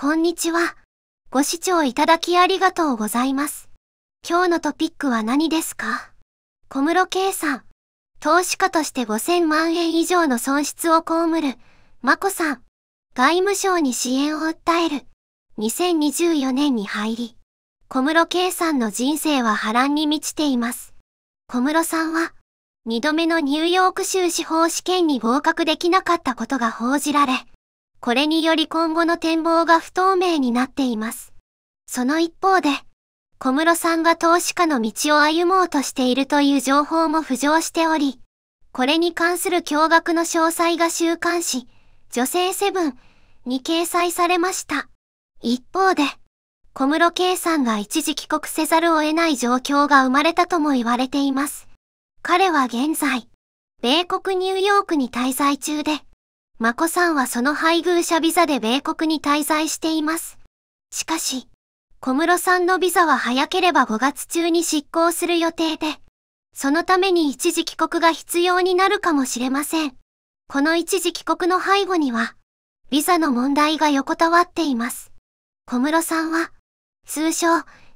こんにちは。ご視聴いただきありがとうございます。今日のトピックは何ですか小室圭さん。投資家として5000万円以上の損失を被る。眞子さん。外務省に支援を訴える。2024年に入り。小室圭さんの人生は波乱に満ちています。小室さんは、2度目のニューヨーク州司法試験に合格できなかったことが報じられ、これにより今後の展望が不透明になっています。その一方で、小室さんが投資家の道を歩もうとしているという情報も浮上しており、これに関する驚愕の詳細が週刊誌、女性セブンに掲載されました。一方で、小室圭さんが一時帰国せざるを得ない状況が生まれたとも言われています。彼は現在、米国ニューヨークに滞在中で、マコさんはその配偶者ビザで米国に滞在しています。しかし、小室さんのビザは早ければ5月中に執行する予定で、そのために一時帰国が必要になるかもしれません。この一時帰国の背後には、ビザの問題が横たわっています。小室さんは、通称、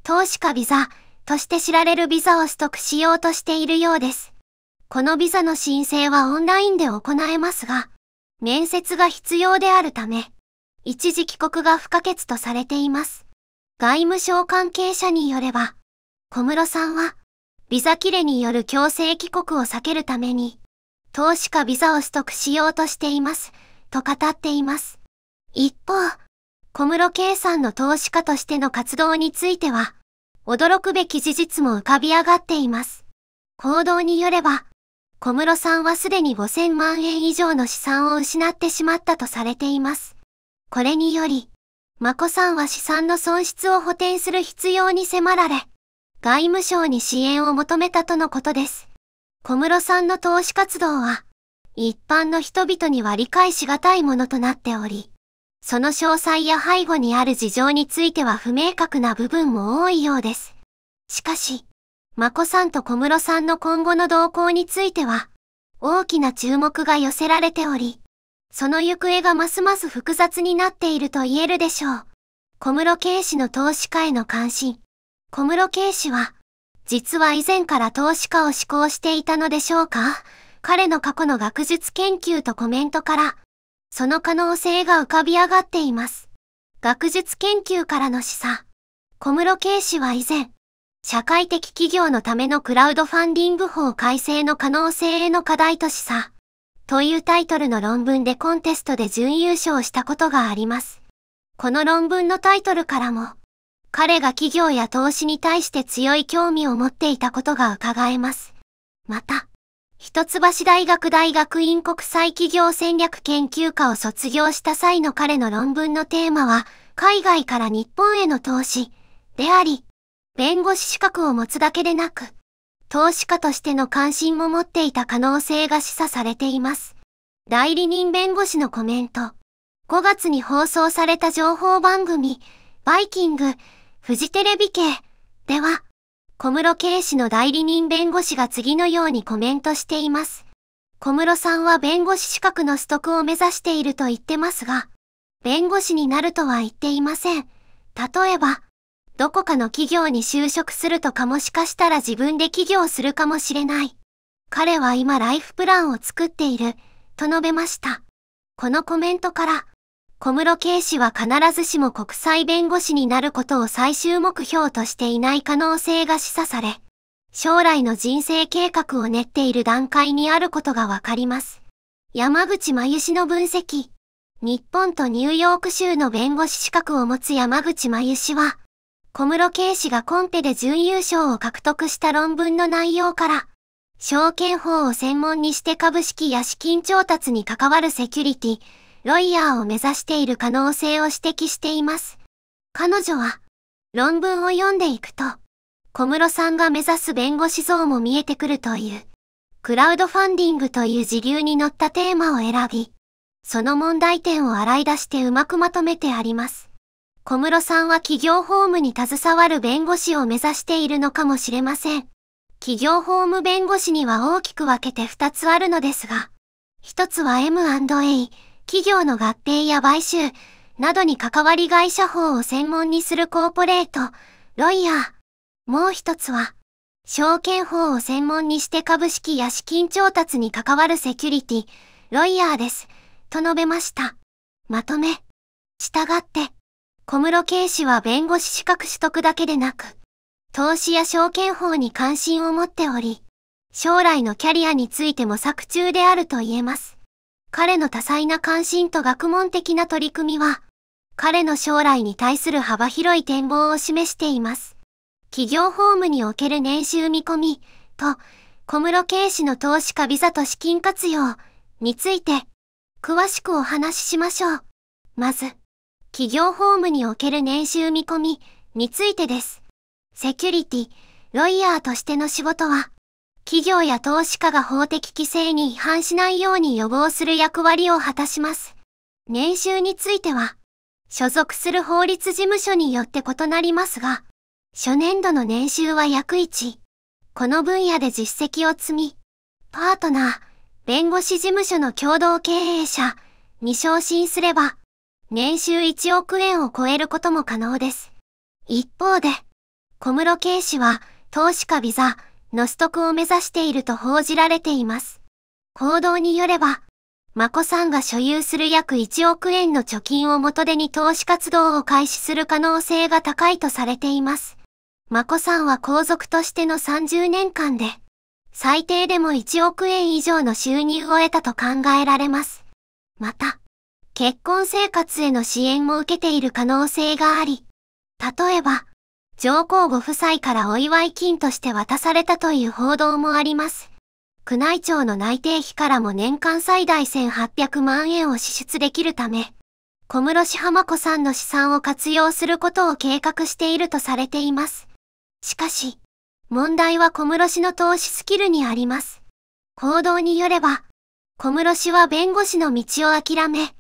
投資家ビザとして知られるビザを取得しようとしているようです。このビザの申請はオンラインで行えますが、面接が必要であるため、一時帰国が不可欠とされています。外務省関係者によれば、小室さんは、ビザ切れによる強制帰国を避けるために、投資家ビザを取得しようとしています、と語っています。一方、小室圭さんの投資家としての活動については、驚くべき事実も浮かび上がっています。行動によれば、小室さんはすでに5000万円以上の資産を失ってしまったとされています。これにより、眞子さんは資産の損失を補填する必要に迫られ、外務省に支援を求めたとのことです。小室さんの投資活動は、一般の人々には理解しがたいものとなっており、その詳細や背後にある事情については不明確な部分も多いようです。しかし、眞子さんと小室さんの今後の動向については、大きな注目が寄せられており、その行方がますます複雑になっていると言えるでしょう。小室圭氏の投資家への関心。小室圭氏は、実は以前から投資家を志向していたのでしょうか彼の過去の学術研究とコメントから、その可能性が浮かび上がっています。学術研究からの示唆。小室圭氏は以前、社会的企業のためのクラウドファンディング法改正の可能性への課題としさ、というタイトルの論文でコンテストで準優勝したことがあります。この論文のタイトルからも、彼が企業や投資に対して強い興味を持っていたことが伺えます。また、一橋大学大学院国際企業戦略研究科を卒業した際の彼の論文のテーマは、海外から日本への投資であり、弁護士資格を持つだけでなく、投資家としての関心も持っていた可能性が示唆されています。代理人弁護士のコメント。5月に放送された情報番組、バイキング、フジテレビ系では、小室圭氏の代理人弁護士が次のようにコメントしています。小室さんは弁護士資格の取得を目指していると言ってますが、弁護士になるとは言っていません。例えば、どこかの企業に就職するとかもしかしたら自分で起業するかもしれない。彼は今ライフプランを作っている、と述べました。このコメントから、小室圭氏は必ずしも国際弁護士になることを最終目標としていない可能性が示唆され、将来の人生計画を練っている段階にあることがわかります。山口真由氏の分析。日本とニューヨーク州の弁護士資格を持つ山口真由氏は、小室圭氏がコンペで準優勝を獲得した論文の内容から、証券法を専門にして株式や資金調達に関わるセキュリティ、ロイヤーを目指している可能性を指摘しています。彼女は、論文を読んでいくと、小室さんが目指す弁護士像も見えてくるという、クラウドファンディングという時流に乗ったテーマを選び、その問題点を洗い出してうまくまとめてあります。小室さんは企業法務に携わる弁護士を目指しているのかもしれません。企業法務弁護士には大きく分けて2つあるのですが、1つは M&A、企業の合併や買収、などに関わり会社法を専門にするコーポレート、ロイヤー。もう一つは、証券法を専門にして株式や資金調達に関わるセキュリティ、ロイヤーです、と述べました。まとめ。従って、小室圭氏は弁護士資格取得だけでなく、投資や証券法に関心を持っており、将来のキャリアについても作中であると言えます。彼の多彩な関心と学問的な取り組みは、彼の将来に対する幅広い展望を示しています。企業法務における年収見込みと、小室圭氏の投資家ビザと資金活用について、詳しくお話ししましょう。まず、企業ホームにおける年収見込みについてです。セキュリティ、ロイヤーとしての仕事は、企業や投資家が法的規制に違反しないように予防する役割を果たします。年収については、所属する法律事務所によって異なりますが、初年度の年収は約1。この分野で実績を積み、パートナー、弁護士事務所の共同経営者に昇進すれば、年収1億円を超えることも可能です。一方で、小室圭氏は投資家ビザの取得を目指していると報じられています。報道によれば、マ子さんが所有する約1億円の貯金を元手に投資活動を開始する可能性が高いとされています。マ子さんは皇族としての30年間で、最低でも1億円以上の収入を得たと考えられます。また、結婚生活への支援も受けている可能性があり、例えば、上皇ご夫妻からお祝い金として渡されたという報道もあります。宮内庁の内定費からも年間最大1800万円を支出できるため、小室浜子さんの資産を活用することを計画しているとされています。しかし、問題は小室の投資スキルにあります。報道によれば、小室は弁護士の道を諦め、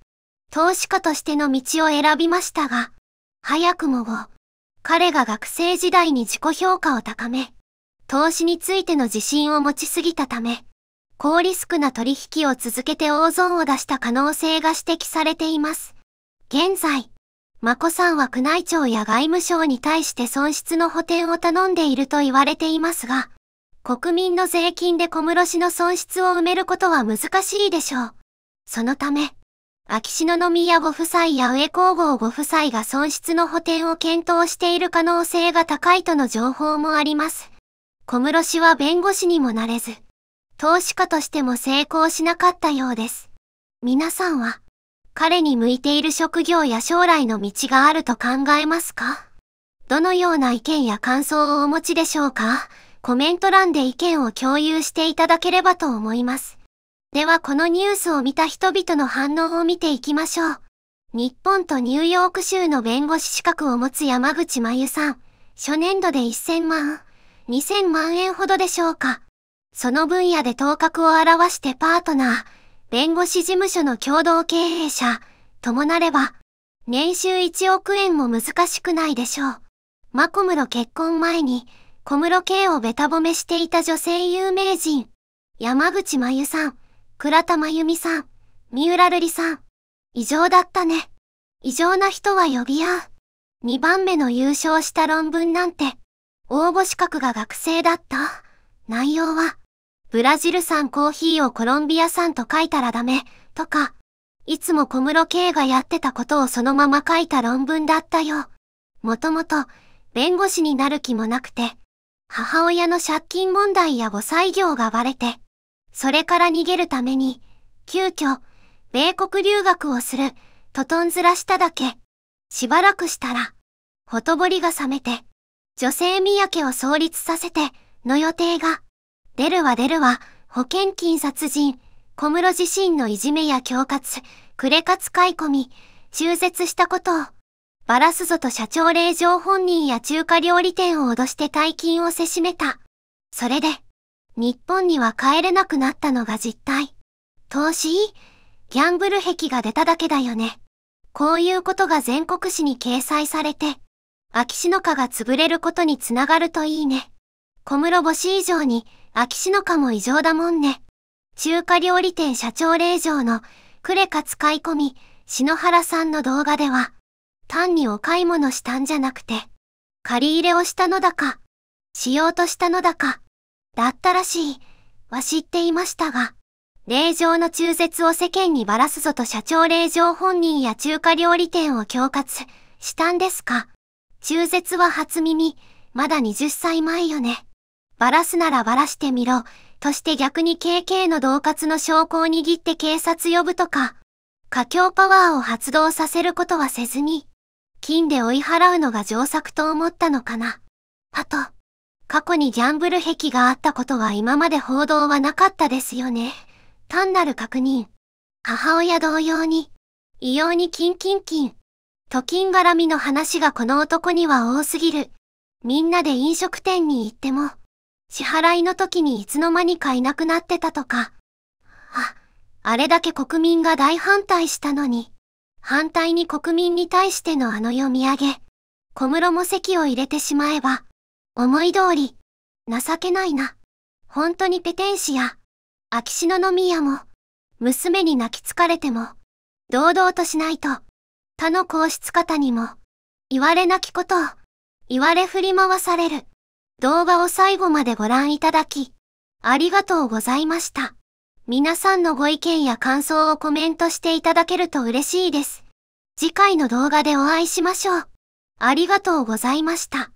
投資家としての道を選びましたが、早くも後、彼が学生時代に自己評価を高め、投資についての自信を持ちすぎたため、高リスクな取引を続けて大損を出した可能性が指摘されています。現在、眞子さんは宮内庁や外務省に対して損失の補填を頼んでいると言われていますが、国民の税金で小室氏の損失を埋めることは難しいでしょう。そのため、秋篠宮ご夫妻や上皇后ご夫妻が損失の補填を検討している可能性が高いとの情報もあります。小室氏は弁護士にもなれず、投資家としても成功しなかったようです。皆さんは、彼に向いている職業や将来の道があると考えますかどのような意見や感想をお持ちでしょうかコメント欄で意見を共有していただければと思います。ではこのニュースを見た人々の反応を見ていきましょう。日本とニューヨーク州の弁護士資格を持つ山口真由さん。初年度で1000万、2000万円ほどでしょうか。その分野で頭角を表してパートナー、弁護士事務所の共同経営者、ともなれば、年収1億円も難しくないでしょう。マコムロ結婚前に、小室圭をべた褒めしていた女性有名人、山口真由さん。倉田真由美さん、三浦瑠璃さん、異常だったね。異常な人は呼び合う。2番目の優勝した論文なんて、応募資格が学生だった。内容は、ブラジル産コーヒーをコロンビア産と書いたらダメ、とか、いつも小室圭がやってたことをそのまま書いた論文だったよ。もともと、弁護士になる気もなくて、母親の借金問題や誤歳業がバレて、それから逃げるために、急遽、米国留学をする、トトンずらしただけ。しばらくしたら、ほとぼりが冷めて、女性三宅を創立させて、の予定が、出るわ出るわ、保険金殺人、小室自身のいじめや恐喝、くれかつ買い込み、中絶したことを、バラすぞと社長令嬢本人や中華料理店を脅して大金をせしめた。それで、日本には帰れなくなったのが実態。投資ギャンブル癖が出ただけだよね。こういうことが全国紙に掲載されて、秋篠家が潰れることにつながるといいね。小室星以上に、秋篠家も異常だもんね。中華料理店社長令嬢の、クレカ使い込み、篠原さんの動画では、単にお買い物したんじゃなくて、借り入れをしたのだか、しようとしたのだか、だったらしい。は知っていましたが、令状の中絶を世間にばらすぞと社長令状本人や中華料理店を恐喝したんですか。中絶は初耳、まだ20歳前よね。ばらすならばらしてみろ、として逆に KK の同活の証拠を握って警察呼ぶとか、過強パワーを発動させることはせずに、金で追い払うのが上策と思ったのかな。あと。過去にギャンブル癖があったことは今まで報道はなかったですよね。単なる確認。母親同様に、異様にキンキンキン。と金絡みの話がこの男には多すぎる。みんなで飲食店に行っても、支払いの時にいつの間にかいなくなってたとか。あ、あれだけ国民が大反対したのに、反対に国民に対してのあの読み上げ、小室も席を入れてしまえば、思い通り、情けないな。本当にペテン師や、秋篠宮も、娘に泣きつかれても、堂々としないと、他の皇室方にも、言われなきことを、言われ振り回される。動画を最後までご覧いただき、ありがとうございました。皆さんのご意見や感想をコメントしていただけると嬉しいです。次回の動画でお会いしましょう。ありがとうございました。